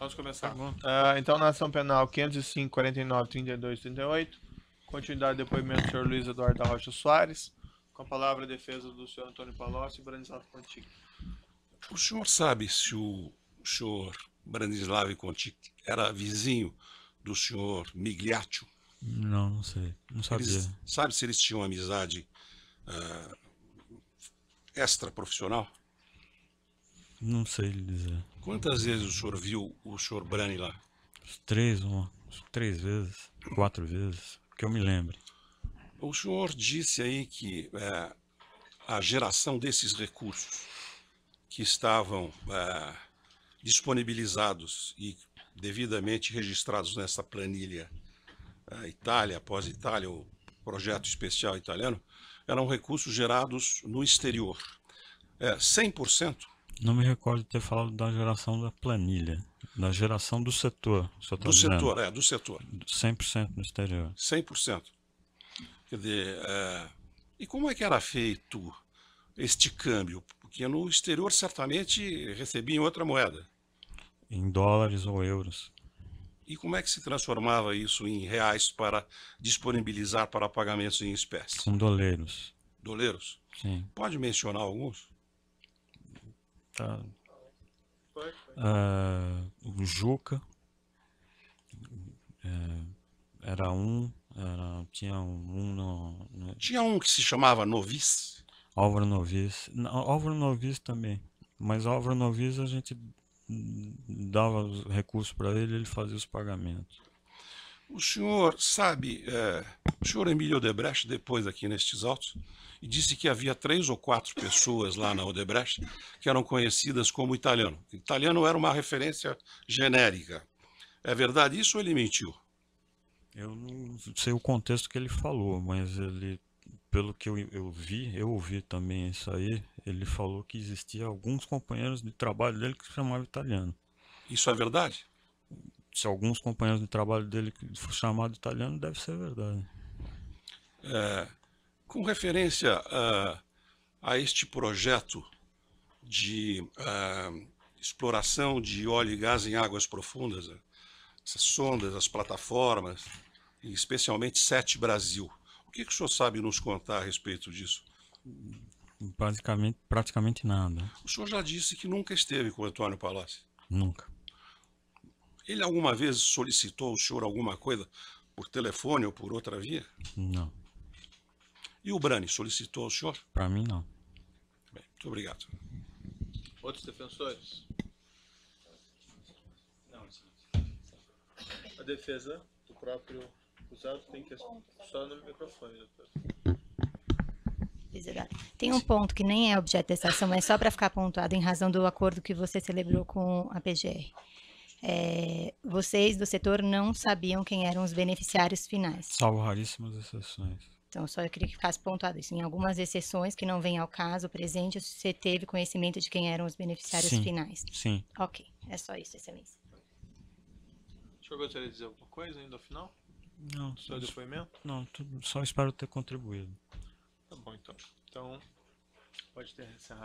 Vamos começar. Uh, então, na ação penal 505, 49, 32, 38. Continuidade do depoimento do senhor Luiz Eduardo da Rocha Soares. Com a palavra a defesa do senhor Antônio Palocci e Branislav Contic. O senhor sabe se o senhor Branislav Contic era vizinho do senhor Migliaccio? Não, não sei. Não sabia. Eles, sabe se eles tinham amizade uh, ah, extra profissional? Não sei lhe dizer. Quantas vezes o senhor viu o senhor Brani lá? Três, uma, três vezes, quatro vezes, que eu me lembre. O senhor disse aí que é, a geração desses recursos que estavam é, disponibilizados e devidamente registrados nessa planilha é, Itália após Itália, o projeto especial italiano, eram recursos gerados no exterior. É, 100% não me recordo de ter falado da geração da planilha, da geração do setor. Tá do setor, é, do setor. 100% no exterior. 100%. Quer dizer, é... e como é que era feito este câmbio? Porque no exterior certamente recebia em outra moeda. Em dólares ou euros. E como é que se transformava isso em reais para disponibilizar para pagamentos em espécie? Com doleiros. Doleiros? Sim. Pode mencionar alguns? tá? Ah, o Juca é, era um, era, tinha um, no, no... Tinha um que se chamava Novis? Álvaro Novis. Álvaro Novis também. Mas Álvaro Novis a gente dava os recursos para ele, ele fazia os pagamentos. O senhor sabe é, o senhor Emílio Odebrecht, depois aqui nestes autos, disse que havia três ou quatro pessoas lá na Odebrecht que eram conhecidas como italiano. Italiano era uma referência genérica. É verdade isso ou ele mentiu? Eu não sei o contexto que ele falou, mas ele, pelo que eu, eu vi, eu ouvi também isso aí, ele falou que existia alguns companheiros de trabalho dele que se chamavam italiano. Isso é verdade? se alguns companheiros de trabalho dele foram chamados italiano deve ser verdade. É, com referência a, é, a, este projeto de a, é, exploração de óleo e gás em águas profundas, né? essas sondas, as plataformas, especialmente Sete Brasil. O que, que o senhor sabe nos contar a respeito disso? Basicamente, praticamente nada. O senhor já disse que nunca esteve com o Antônio Palocci? Nunca. Ele alguma vez solicitou o senhor alguma coisa por telefone ou por outra via? Não. E o Brani solicitou ao senhor? Para mim, não. Bem, muito obrigado. Outros defensores? Não, A defesa do próprio acusado tem que. Só no microfone, doutor. Tem um ponto que nem é objeto dessa ação, é só para ficar pontuado em razão do acordo que você celebrou com a PGR. É, vocês do setor não sabiam quem eram os beneficiários finais. Salvo raríssimas exceções. Então, só eu queria que ficasse pontuado isso. Em algumas exceções que não vem ao caso presente, você teve conhecimento de quem eram os beneficiários sim, finais. Sim. Ok, é só isso, excelência. O senhor gostaria de dizer alguma coisa ainda ao final? Não. Só depoimento? Não, só espero ter contribuído. Tá bom, então. Então, pode ter encerrado.